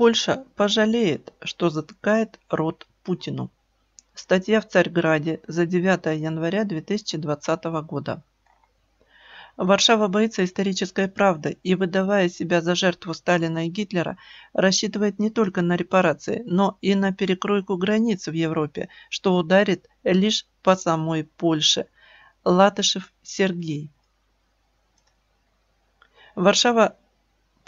Польша пожалеет, что затыкает рот Путину. Статья в Царьграде за 9 января 2020 года. Варшава боится исторической правды и, выдавая себя за жертву Сталина и Гитлера, рассчитывает не только на репарации, но и на перекройку границ в Европе, что ударит лишь по самой Польше. Латышев Сергей. Варшава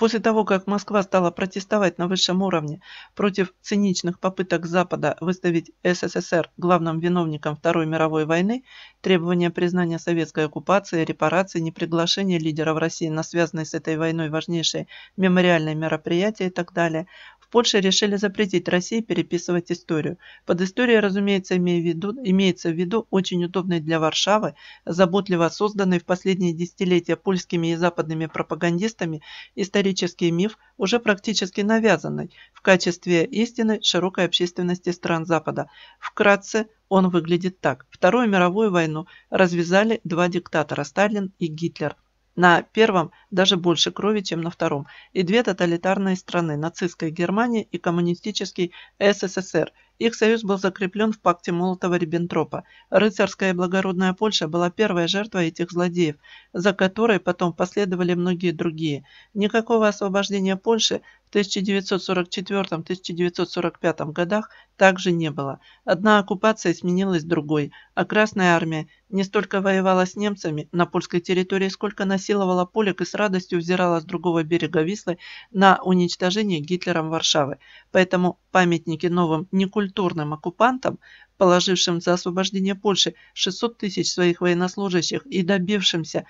После того, как Москва стала протестовать на высшем уровне против циничных попыток Запада выставить СССР главным виновником Второй мировой войны, требования признания советской оккупации, репараций, неприглашения лидеров России на связанные с этой войной важнейшие мемориальные мероприятия и так далее, Польше решили запретить России переписывать историю. Под историей, разумеется, имея в виду, имеется в виду очень удобный для Варшавы, заботливо созданный в последние десятилетия польскими и западными пропагандистами исторический миф, уже практически навязанный в качестве истины широкой общественности стран Запада. Вкратце, он выглядит так. Вторую мировую войну развязали два диктатора – Сталин и Гитлер на первом даже больше крови, чем на втором, и две тоталитарные страны – нацистская Германия и коммунистический СССР. Их союз был закреплен в пакте Молотова-Риббентропа. Рыцарская и благородная Польша была первой жертвой этих злодеев, за которой потом последовали многие другие. Никакого освобождения Польши 1944-1945 годах также не было. Одна оккупация сменилась другой, а Красная Армия не столько воевала с немцами на польской территории, сколько насиловала полек и с радостью взирала с другого берега Вислы на уничтожение Гитлером Варшавы. Поэтому памятники новым некультурным оккупантам, положившим за освобождение Польши 600 тысяч своих военнослужащих и добившимся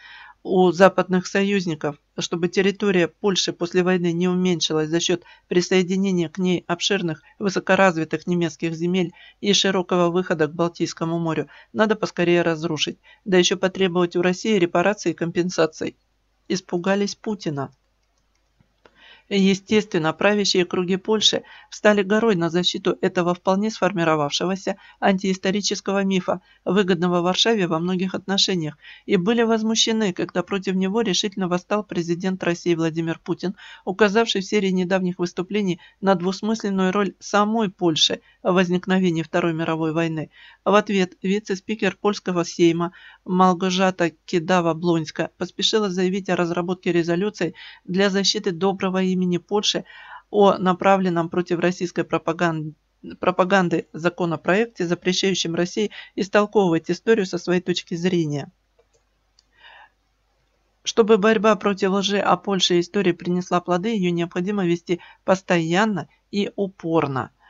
у западных союзников, чтобы территория Польши после войны не уменьшилась за счет присоединения к ней обширных высокоразвитых немецких земель и широкого выхода к Балтийскому морю, надо поскорее разрушить, да еще потребовать у России репараций и компенсаций. Испугались Путина. Естественно, правящие круги Польши встали горой на защиту этого вполне сформировавшегося антиисторического мифа, выгодного Варшаве во многих отношениях, и были возмущены, когда против него решительно восстал президент России Владимир Путин, указавший в серии недавних выступлений на двусмысленную роль самой Польши в возникновении Второй мировой войны. В ответ вице-спикер польского сейма Малгожата Кидава-Блоньска поспешила заявить о разработке резолюции для защиты доброго имени имени Польши о направленном против российской пропаганды пропаганды законопроекте, запрещающем России истолковывать историю со своей точки зрения. Чтобы борьба против лжи о Польше и истории принесла плоды, ее необходимо вести постоянно и упорно –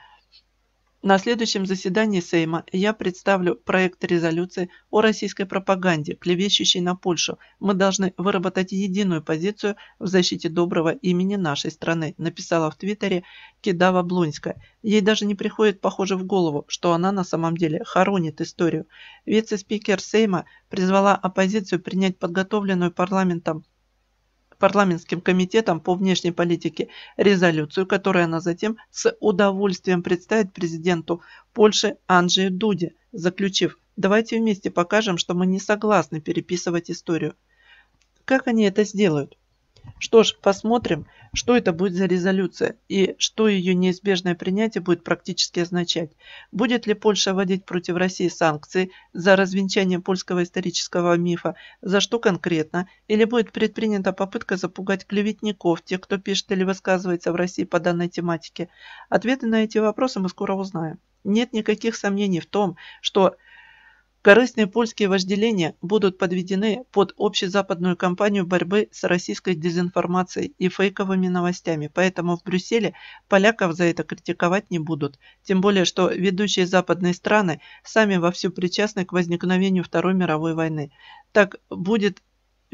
на следующем заседании Сейма я представлю проект резолюции о российской пропаганде, клевещущей на Польшу. Мы должны выработать единую позицию в защите доброго имени нашей страны, написала в Твиттере Кидава Блонская. Ей даже не приходит, похоже, в голову, что она на самом деле хоронит историю. Вице-спикер Сейма призвала оппозицию принять подготовленную парламентом парламентским комитетом по внешней политике резолюцию, которую она затем с удовольствием представит президенту Польши Анджею Дуде, заключив «Давайте вместе покажем, что мы не согласны переписывать историю». Как они это сделают? Что ж, посмотрим, что это будет за резолюция и что ее неизбежное принятие будет практически означать. Будет ли Польша вводить против России санкции за развенчание польского исторического мифа, за что конкретно, или будет предпринята попытка запугать клеветников, тех, кто пишет или высказывается в России по данной тематике? Ответы на эти вопросы мы скоро узнаем. Нет никаких сомнений в том, что Корыстные польские вожделения будут подведены под общезападную кампанию борьбы с российской дезинформацией и фейковыми новостями, поэтому в Брюсселе поляков за это критиковать не будут, тем более что ведущие западные страны сами вовсю причастны к возникновению Второй мировой войны. Так будет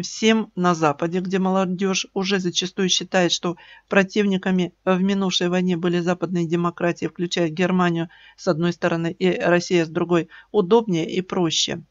всем на Западе, где молодежь уже зачастую считает, что противниками в минувшей войне были западные демократии, включая Германию с одной стороны и Россия с другой, удобнее и проще.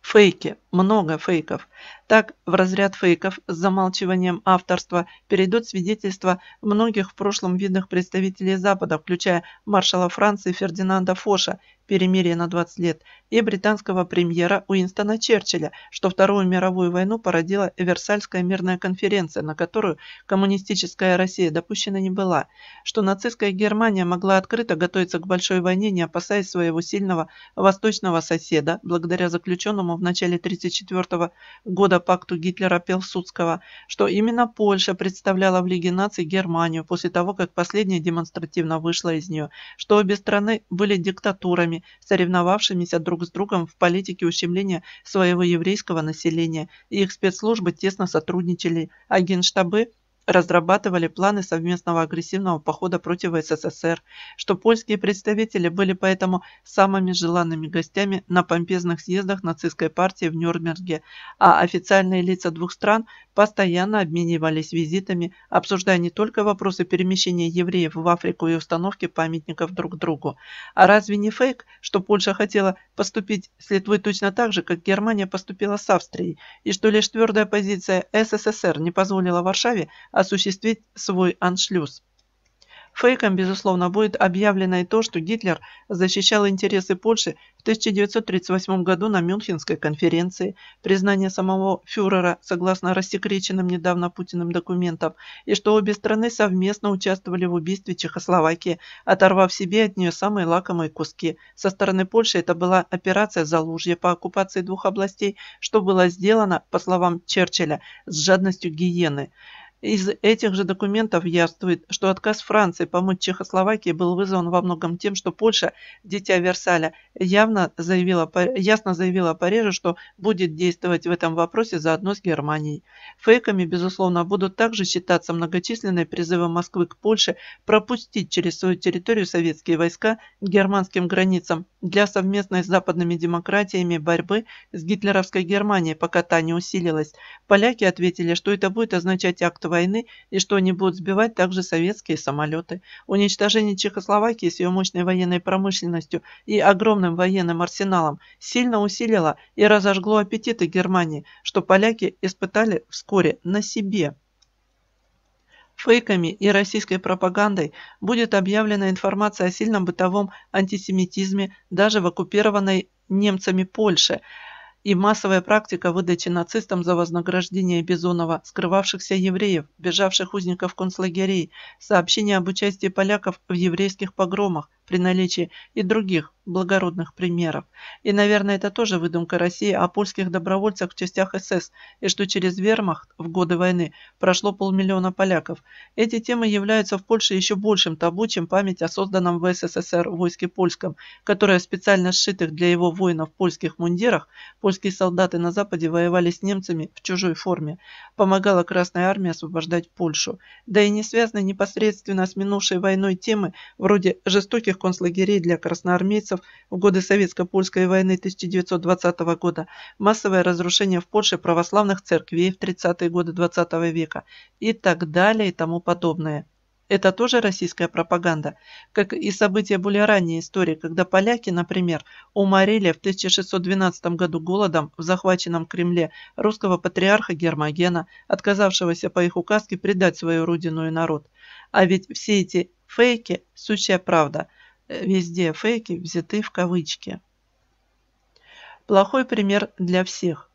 Фейки. Много фейков. Так, в разряд фейков с замалчиванием авторства перейдут свидетельства многих в прошлом видных представителей Запада, включая маршала Франции Фердинанда Фоша, перемирие на 20 лет, и британского премьера Уинстона Черчилля, что Вторую мировую войну породила Версальская мирная конференция, на которую коммунистическая Россия допущена не была, что нацистская Германия могла открыто готовиться к большой войне, не опасаясь своего сильного восточного соседа, благодаря заключенному в начале 1934 года года пакту Гитлера-Пилсудского, что именно Польша представляла в Лиге наций Германию после того, как последняя демонстративно вышла из нее, что обе страны были диктатурами, соревновавшимися друг с другом в политике ущемления своего еврейского населения, и их спецслужбы тесно сотрудничали, а генштабы – разрабатывали планы совместного агрессивного похода против СССР, что польские представители были поэтому самыми желанными гостями на помпезных съездах нацистской партии в Нюрнберге, а официальные лица двух стран постоянно обменивались визитами, обсуждая не только вопросы перемещения евреев в Африку и установки памятников друг другу. А разве не фейк, что Польша хотела поступить с Литвой точно так же, как Германия поступила с Австрией, и что лишь твердая позиция СССР не позволила Варшаве осуществить свой аншлюз. Фейком, безусловно, будет объявлено и то, что Гитлер защищал интересы Польши в 1938 году на Мюнхенской конференции, признание самого фюрера согласно рассекреченным недавно Путиным документам, и что обе страны совместно участвовали в убийстве Чехословакии, оторвав себе от нее самые лакомые куски. Со стороны Польши это была операция «Залужье» по оккупации двух областей, что было сделано, по словам Черчилля, с жадностью гиены – из этих же документов яствует, что отказ Франции помочь Чехословакии был вызван во многом тем, что Польша, дитя Версаля, явно заявила, ясно заявила Парижу, что будет действовать в этом вопросе заодно с Германией. Фейками, безусловно, будут также считаться многочисленные призывы Москвы к Польше пропустить через свою территорию советские войска к германским границам для совместной с западными демократиями борьбы с гитлеровской Германией, пока та не усилилась. Поляки ответили, что это будет означать акт войны, и что они будут сбивать также советские самолеты. Уничтожение Чехословакии с ее мощной военной промышленностью и огромным военным арсеналом сильно усилило и разожгло аппетиты Германии, что поляки испытали вскоре на себе фейками и российской пропагандой будет объявлена информация о сильном бытовом антисемитизме даже в оккупированной немцами Польше – и массовая практика выдачи нацистам за вознаграждение Бизонова скрывавшихся евреев, бежавших узников концлагерей, сообщения об участии поляков в еврейских погромах при наличии и других благородных примеров. И, наверное, это тоже выдумка России о польских добровольцах в частях СС, и что через вермахт в годы войны прошло полмиллиона поляков. Эти темы являются в Польше еще большим табу, чем память о созданном в СССР войске польском, которое в специально сшитых для его воинов польских мундирах польские солдаты на Западе воевали с немцами в чужой форме. Помогала Красная Армия освобождать Польшу. Да и не связаны непосредственно с минувшей войной темы, вроде жестоких концлагерей для красноармейцев, немцев в годы Советско-Польской войны 1920 года, массовое разрушение в Польше православных церквей в 30-е годы 20 века и так далее и тому подобное. Это тоже российская пропаганда, как и события более ранней истории, когда поляки, например, уморили в 1612 году голодом в захваченном Кремле русского патриарха Гермогена, отказавшегося по их указке предать свою родину и народ. А ведь все эти фейки – сущая правда – Э, везде фейки взяты в кавычки. Плохой пример для всех.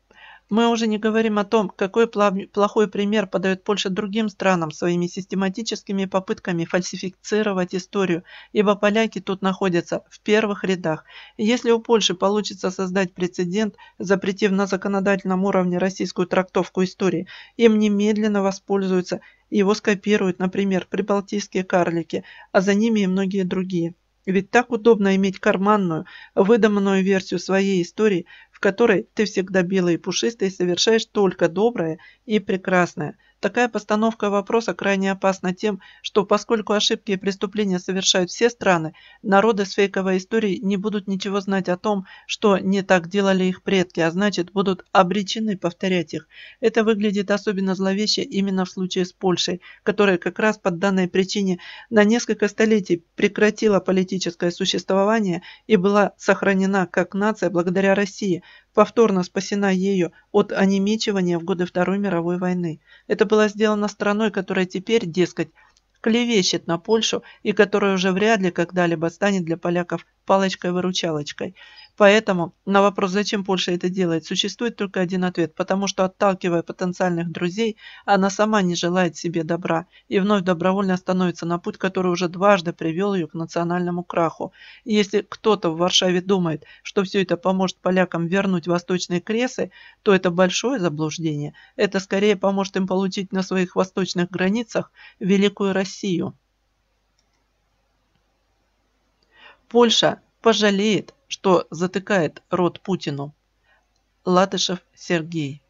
Мы уже не говорим о том, какой плохой пример подает Польша другим странам своими систематическими попытками фальсифицировать историю, ибо поляки тут находятся в первых рядах. если у Польши получится создать прецедент, запретив на законодательном уровне российскую трактовку истории, им немедленно воспользуются, его скопируют, например, прибалтийские карлики, а за ними и многие другие. Ведь так удобно иметь карманную, выдуманную версию своей истории, в которой ты всегда белый и пушистый совершаешь только доброе и прекрасное – Такая постановка вопроса крайне опасна тем, что поскольку ошибки и преступления совершают все страны, народы с фейковой историей не будут ничего знать о том, что не так делали их предки, а значит будут обречены повторять их. Это выглядит особенно зловеще именно в случае с Польшей, которая как раз по данной причине на несколько столетий прекратила политическое существование и была сохранена как нация благодаря России, повторно спасена ею от онемечивания в годы Второй мировой войны. Это было сделано страной, которая теперь, дескать, клевещет на Польшу и которая уже вряд ли когда-либо станет для поляков палочкой-выручалочкой. Поэтому на вопрос, зачем Польша это делает, существует только один ответ, потому что отталкивая потенциальных друзей, она сама не желает себе добра и вновь добровольно становится на путь, который уже дважды привел ее к национальному краху. И если кто-то в Варшаве думает, что все это поможет полякам вернуть восточные кресы, то это большое заблуждение. Это скорее поможет им получить на своих восточных границах Великую Россию. Польша пожалеет, что затыкает рот Путину. Латышев Сергей